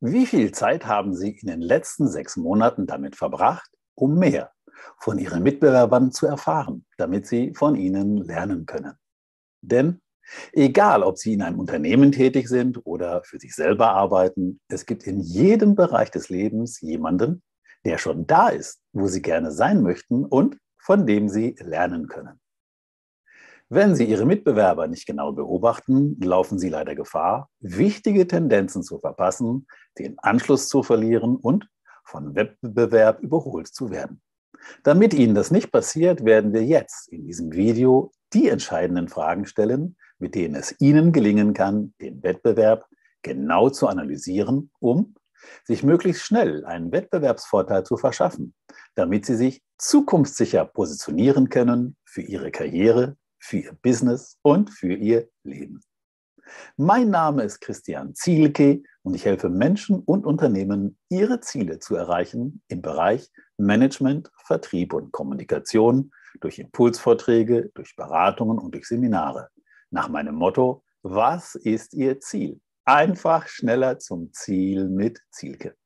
Wie viel Zeit haben Sie in den letzten sechs Monaten damit verbracht, um mehr von Ihren Mitbewerbern zu erfahren, damit Sie von ihnen lernen können? Denn egal, ob Sie in einem Unternehmen tätig sind oder für sich selber arbeiten, es gibt in jedem Bereich des Lebens jemanden, der schon da ist, wo Sie gerne sein möchten und von dem Sie lernen können. Wenn Sie Ihre Mitbewerber nicht genau beobachten, laufen Sie leider Gefahr, wichtige Tendenzen zu verpassen, den Anschluss zu verlieren und von Wettbewerb überholt zu werden. Damit Ihnen das nicht passiert, werden wir jetzt in diesem Video die entscheidenden Fragen stellen, mit denen es Ihnen gelingen kann, den Wettbewerb genau zu analysieren, um sich möglichst schnell einen Wettbewerbsvorteil zu verschaffen, damit Sie sich zukunftssicher positionieren können für Ihre Karriere für Ihr Business und für Ihr Leben. Mein Name ist Christian Zielke und ich helfe Menschen und Unternehmen, ihre Ziele zu erreichen im Bereich Management, Vertrieb und Kommunikation durch Impulsvorträge, durch Beratungen und durch Seminare. Nach meinem Motto, was ist Ihr Ziel? Einfach schneller zum Ziel mit Zielke.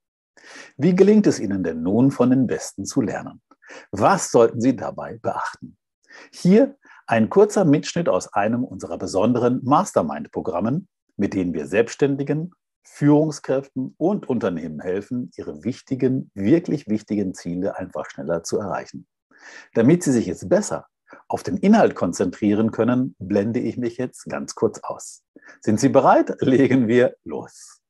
Wie gelingt es Ihnen denn nun, von den Besten zu lernen? Was sollten Sie dabei beachten? Hier ein kurzer Mitschnitt aus einem unserer besonderen Mastermind-Programmen, mit denen wir Selbstständigen, Führungskräften und Unternehmen helfen, ihre wichtigen, wirklich wichtigen Ziele einfach schneller zu erreichen. Damit sie sich jetzt besser auf den Inhalt konzentrieren können, blende ich mich jetzt ganz kurz aus. Sind Sie bereit? Legen wir los.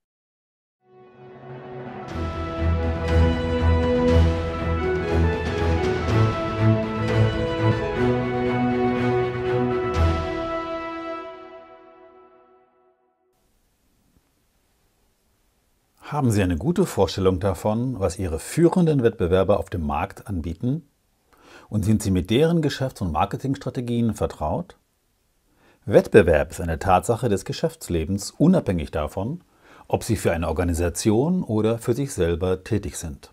Haben Sie eine gute Vorstellung davon, was Ihre führenden Wettbewerber auf dem Markt anbieten? Und sind Sie mit deren Geschäfts- und Marketingstrategien vertraut? Wettbewerb ist eine Tatsache des Geschäftslebens, unabhängig davon, ob Sie für eine Organisation oder für sich selber tätig sind.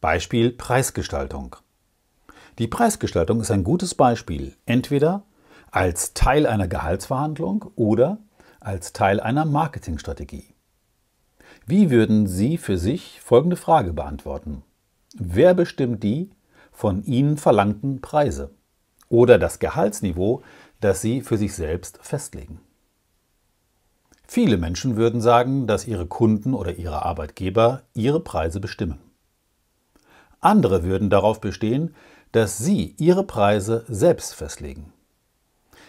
Beispiel Preisgestaltung. Die Preisgestaltung ist ein gutes Beispiel, entweder als Teil einer Gehaltsverhandlung oder als Teil einer Marketingstrategie. Wie würden Sie für sich folgende Frage beantworten? Wer bestimmt die von Ihnen verlangten Preise oder das Gehaltsniveau, das Sie für sich selbst festlegen? Viele Menschen würden sagen, dass ihre Kunden oder ihre Arbeitgeber ihre Preise bestimmen. Andere würden darauf bestehen, dass sie ihre Preise selbst festlegen.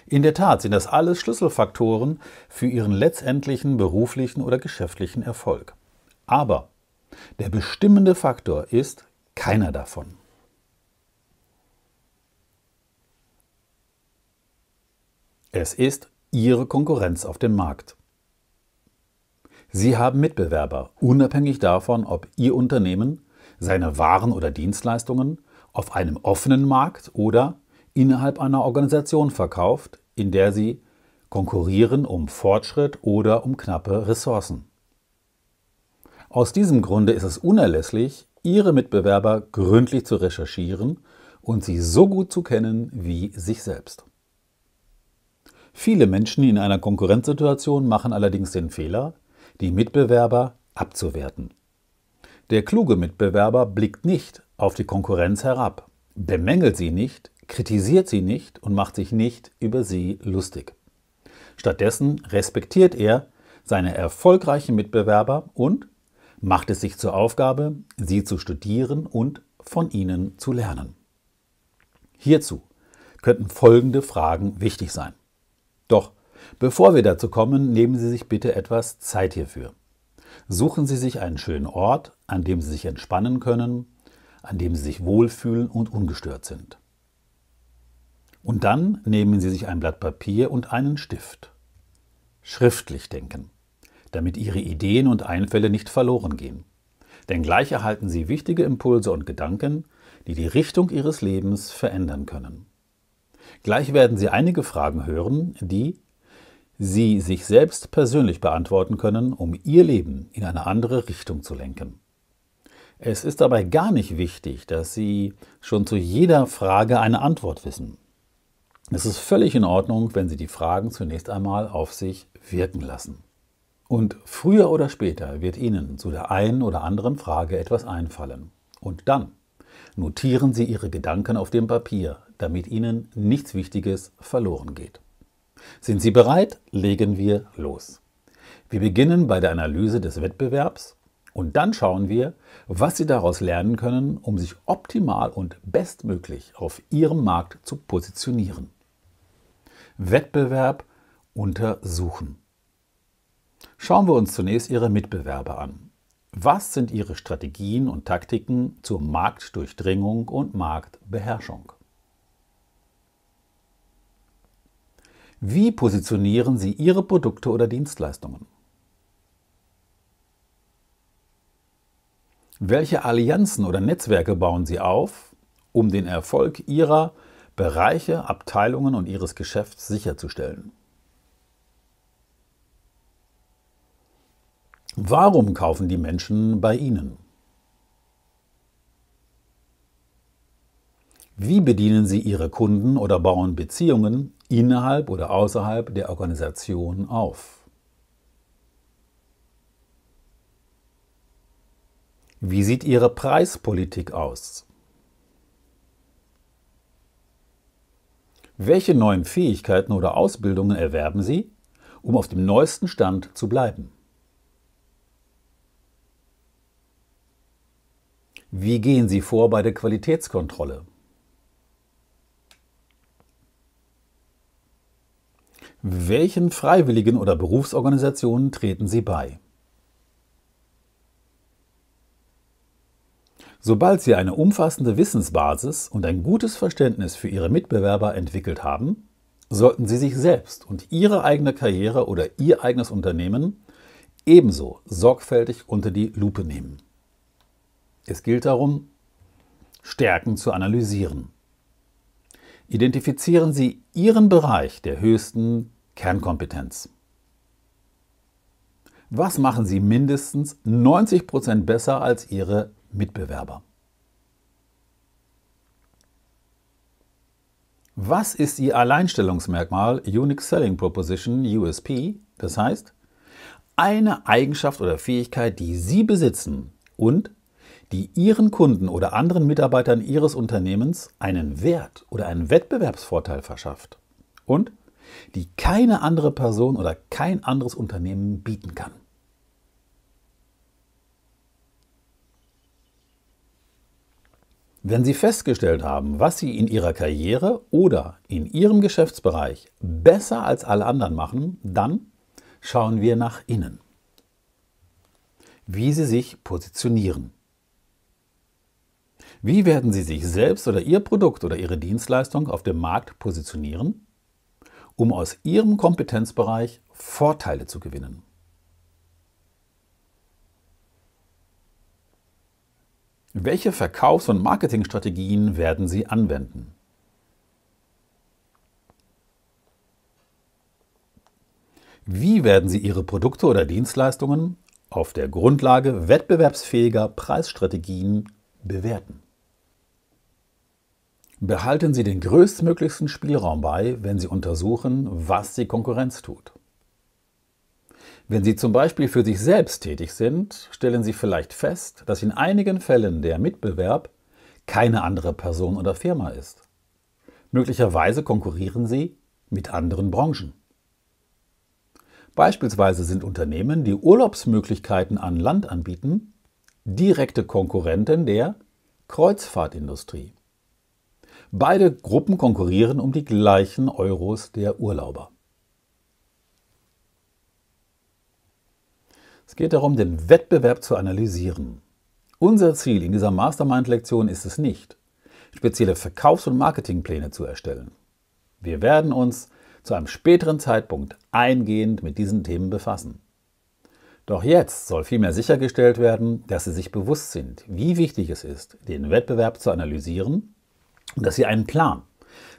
In der Tat sind das alles Schlüsselfaktoren für Ihren letztendlichen beruflichen oder geschäftlichen Erfolg. Aber der bestimmende Faktor ist keiner davon. Es ist Ihre Konkurrenz auf dem Markt. Sie haben Mitbewerber, unabhängig davon, ob Ihr Unternehmen seine Waren oder Dienstleistungen auf einem offenen Markt oder innerhalb einer Organisation verkauft, in der sie konkurrieren um Fortschritt oder um knappe Ressourcen. Aus diesem Grunde ist es unerlässlich, Ihre Mitbewerber gründlich zu recherchieren und sie so gut zu kennen wie sich selbst. Viele Menschen in einer Konkurrenzsituation machen allerdings den Fehler, die Mitbewerber abzuwerten. Der kluge Mitbewerber blickt nicht auf die Konkurrenz herab, bemängelt sie nicht, kritisiert sie nicht und macht sich nicht über sie lustig. Stattdessen respektiert er seine erfolgreichen Mitbewerber und macht es sich zur Aufgabe, sie zu studieren und von ihnen zu lernen. Hierzu könnten folgende Fragen wichtig sein. Doch bevor wir dazu kommen, nehmen Sie sich bitte etwas Zeit hierfür. Suchen Sie sich einen schönen Ort, an dem Sie sich entspannen können, an dem Sie sich wohlfühlen und ungestört sind. Und dann nehmen Sie sich ein Blatt Papier und einen Stift. Schriftlich denken, damit Ihre Ideen und Einfälle nicht verloren gehen. Denn gleich erhalten Sie wichtige Impulse und Gedanken, die die Richtung Ihres Lebens verändern können. Gleich werden Sie einige Fragen hören, die Sie sich selbst persönlich beantworten können, um Ihr Leben in eine andere Richtung zu lenken. Es ist dabei gar nicht wichtig, dass Sie schon zu jeder Frage eine Antwort wissen. Es ist völlig in Ordnung, wenn Sie die Fragen zunächst einmal auf sich wirken lassen. Und früher oder später wird Ihnen zu der einen oder anderen Frage etwas einfallen. Und dann notieren Sie Ihre Gedanken auf dem Papier, damit Ihnen nichts Wichtiges verloren geht. Sind Sie bereit? Legen wir los. Wir beginnen bei der Analyse des Wettbewerbs und dann schauen wir, was Sie daraus lernen können, um sich optimal und bestmöglich auf Ihrem Markt zu positionieren. Wettbewerb untersuchen. Schauen wir uns zunächst Ihre Mitbewerber an. Was sind Ihre Strategien und Taktiken zur Marktdurchdringung und Marktbeherrschung? Wie positionieren Sie Ihre Produkte oder Dienstleistungen? Welche Allianzen oder Netzwerke bauen Sie auf, um den Erfolg Ihrer Bereiche, Abteilungen und ihres Geschäfts sicherzustellen. Warum kaufen die Menschen bei Ihnen? Wie bedienen Sie Ihre Kunden oder bauen Beziehungen innerhalb oder außerhalb der Organisation auf? Wie sieht Ihre Preispolitik aus? Welche neuen Fähigkeiten oder Ausbildungen erwerben Sie, um auf dem neuesten Stand zu bleiben? Wie gehen Sie vor bei der Qualitätskontrolle? Welchen Freiwilligen oder Berufsorganisationen treten Sie bei? Sobald Sie eine umfassende Wissensbasis und ein gutes Verständnis für Ihre Mitbewerber entwickelt haben, sollten Sie sich selbst und Ihre eigene Karriere oder Ihr eigenes Unternehmen ebenso sorgfältig unter die Lupe nehmen. Es gilt darum, Stärken zu analysieren. Identifizieren Sie Ihren Bereich der höchsten Kernkompetenz. Was machen Sie mindestens 90% Prozent besser als Ihre Mitbewerber. Was ist Ihr Alleinstellungsmerkmal Unique Selling Proposition USP? Das heißt, eine Eigenschaft oder Fähigkeit, die Sie besitzen und die Ihren Kunden oder anderen Mitarbeitern Ihres Unternehmens einen Wert oder einen Wettbewerbsvorteil verschafft und die keine andere Person oder kein anderes Unternehmen bieten kann. Wenn Sie festgestellt haben, was Sie in Ihrer Karriere oder in Ihrem Geschäftsbereich besser als alle anderen machen, dann schauen wir nach innen, wie Sie sich positionieren. Wie werden Sie sich selbst oder Ihr Produkt oder Ihre Dienstleistung auf dem Markt positionieren, um aus Ihrem Kompetenzbereich Vorteile zu gewinnen? Welche Verkaufs- und Marketingstrategien werden Sie anwenden? Wie werden Sie Ihre Produkte oder Dienstleistungen auf der Grundlage wettbewerbsfähiger Preisstrategien bewerten? Behalten Sie den größtmöglichsten Spielraum bei, wenn Sie untersuchen, was die Konkurrenz tut. Wenn Sie zum Beispiel für sich selbst tätig sind, stellen Sie vielleicht fest, dass in einigen Fällen der Mitbewerb keine andere Person oder Firma ist. Möglicherweise konkurrieren Sie mit anderen Branchen. Beispielsweise sind Unternehmen, die Urlaubsmöglichkeiten an Land anbieten, direkte Konkurrenten der Kreuzfahrtindustrie. Beide Gruppen konkurrieren um die gleichen Euros der Urlauber. geht darum, den Wettbewerb zu analysieren. Unser Ziel in dieser Mastermind-Lektion ist es nicht, spezielle Verkaufs- und Marketingpläne zu erstellen. Wir werden uns zu einem späteren Zeitpunkt eingehend mit diesen Themen befassen. Doch jetzt soll vielmehr sichergestellt werden, dass Sie sich bewusst sind, wie wichtig es ist, den Wettbewerb zu analysieren und dass Sie einen Plan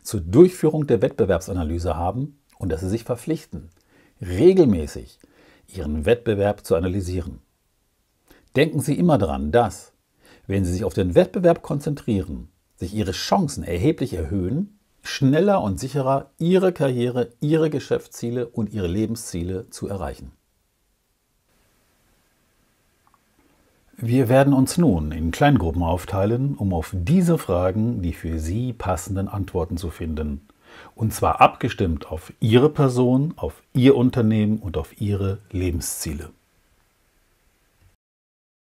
zur Durchführung der Wettbewerbsanalyse haben und dass Sie sich verpflichten, regelmäßig Ihren Wettbewerb zu analysieren. Denken Sie immer daran, dass, wenn Sie sich auf den Wettbewerb konzentrieren, sich Ihre Chancen erheblich erhöhen, schneller und sicherer Ihre Karriere, Ihre Geschäftsziele und Ihre Lebensziele zu erreichen. Wir werden uns nun in Kleingruppen aufteilen, um auf diese Fragen die für Sie passenden Antworten zu finden. Und zwar abgestimmt auf Ihre Person, auf Ihr Unternehmen und auf Ihre Lebensziele.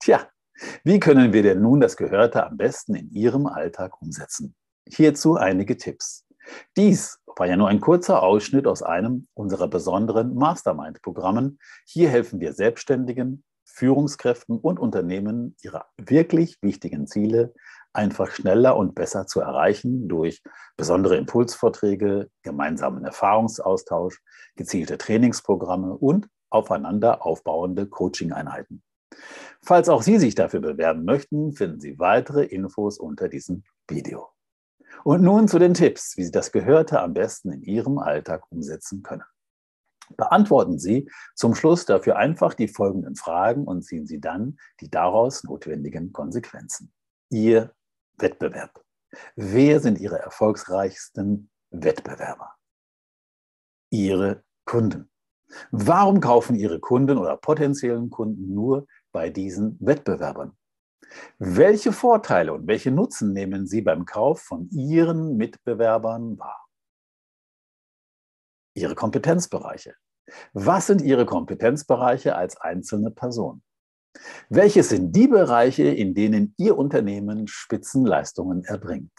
Tja, wie können wir denn nun das Gehörte am besten in Ihrem Alltag umsetzen? Hierzu einige Tipps. Dies war ja nur ein kurzer Ausschnitt aus einem unserer besonderen Mastermind-Programmen. Hier helfen wir Selbstständigen, Führungskräften und Unternehmen, ihre wirklich wichtigen Ziele einfach schneller und besser zu erreichen durch besondere Impulsvorträge, gemeinsamen Erfahrungsaustausch, gezielte Trainingsprogramme und aufeinander aufbauende Coaching-Einheiten. Falls auch Sie sich dafür bewerben möchten, finden Sie weitere Infos unter diesem Video. Und nun zu den Tipps, wie Sie das Gehörte am besten in Ihrem Alltag umsetzen können. Beantworten Sie zum Schluss dafür einfach die folgenden Fragen und ziehen Sie dann die daraus notwendigen Konsequenzen. Ihr Wettbewerb. Wer sind Ihre erfolgsreichsten Wettbewerber? Ihre Kunden. Warum kaufen Ihre Kunden oder potenziellen Kunden nur bei diesen Wettbewerbern? Welche Vorteile und welche Nutzen nehmen Sie beim Kauf von Ihren Mitbewerbern wahr? Ihre Kompetenzbereiche. Was sind Ihre Kompetenzbereiche als einzelne Person? Welches sind die Bereiche, in denen Ihr Unternehmen Spitzenleistungen erbringt?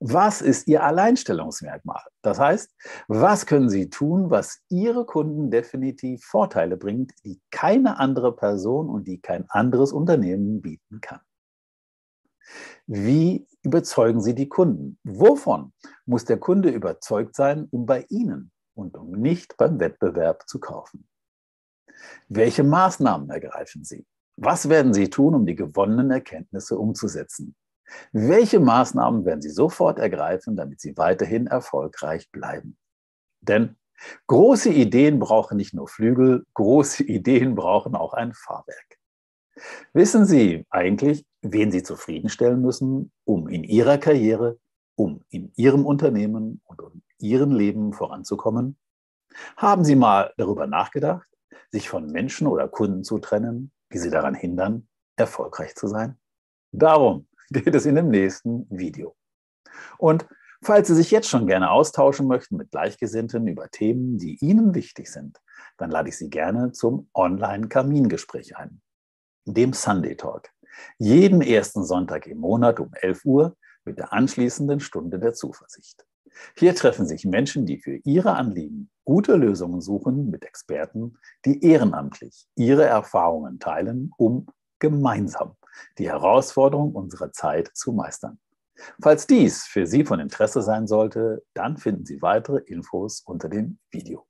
Was ist Ihr Alleinstellungsmerkmal? Das heißt, was können Sie tun, was Ihre Kunden definitiv Vorteile bringt, die keine andere Person und die kein anderes Unternehmen bieten kann? Wie überzeugen Sie die Kunden? Wovon muss der Kunde überzeugt sein, um bei Ihnen und um nicht beim Wettbewerb zu kaufen? Welche Maßnahmen ergreifen Sie? Was werden Sie tun, um die gewonnenen Erkenntnisse umzusetzen? Welche Maßnahmen werden Sie sofort ergreifen, damit Sie weiterhin erfolgreich bleiben? Denn große Ideen brauchen nicht nur Flügel, große Ideen brauchen auch ein Fahrwerk. Wissen Sie eigentlich, wen Sie zufriedenstellen müssen, um in Ihrer Karriere, um in Ihrem Unternehmen und in Ihrem Leben voranzukommen? Haben Sie mal darüber nachgedacht? sich von Menschen oder Kunden zu trennen, die sie daran hindern, erfolgreich zu sein? Darum geht es in dem nächsten Video. Und falls Sie sich jetzt schon gerne austauschen möchten mit Gleichgesinnten über Themen, die Ihnen wichtig sind, dann lade ich Sie gerne zum Online-Kamingespräch ein, dem Sunday Talk. Jeden ersten Sonntag im Monat um 11 Uhr mit der anschließenden Stunde der Zuversicht. Hier treffen sich Menschen, die für ihre Anliegen gute Lösungen suchen, mit Experten, die ehrenamtlich ihre Erfahrungen teilen, um gemeinsam die Herausforderung unserer Zeit zu meistern. Falls dies für Sie von Interesse sein sollte, dann finden Sie weitere Infos unter dem Video.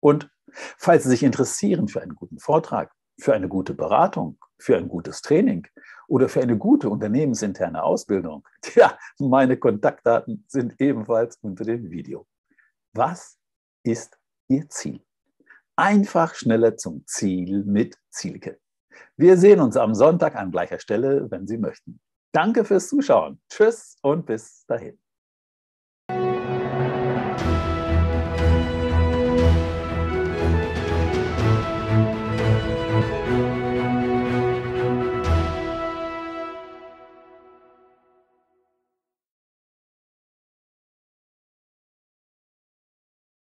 Und falls Sie sich interessieren für einen guten Vortrag, für eine gute Beratung, für ein gutes Training oder für eine gute unternehmensinterne Ausbildung. Tja, meine Kontaktdaten sind ebenfalls unter dem Video. Was ist Ihr Ziel? Einfach schneller zum Ziel mit Zielke. Wir sehen uns am Sonntag an gleicher Stelle, wenn Sie möchten. Danke fürs Zuschauen. Tschüss und bis dahin.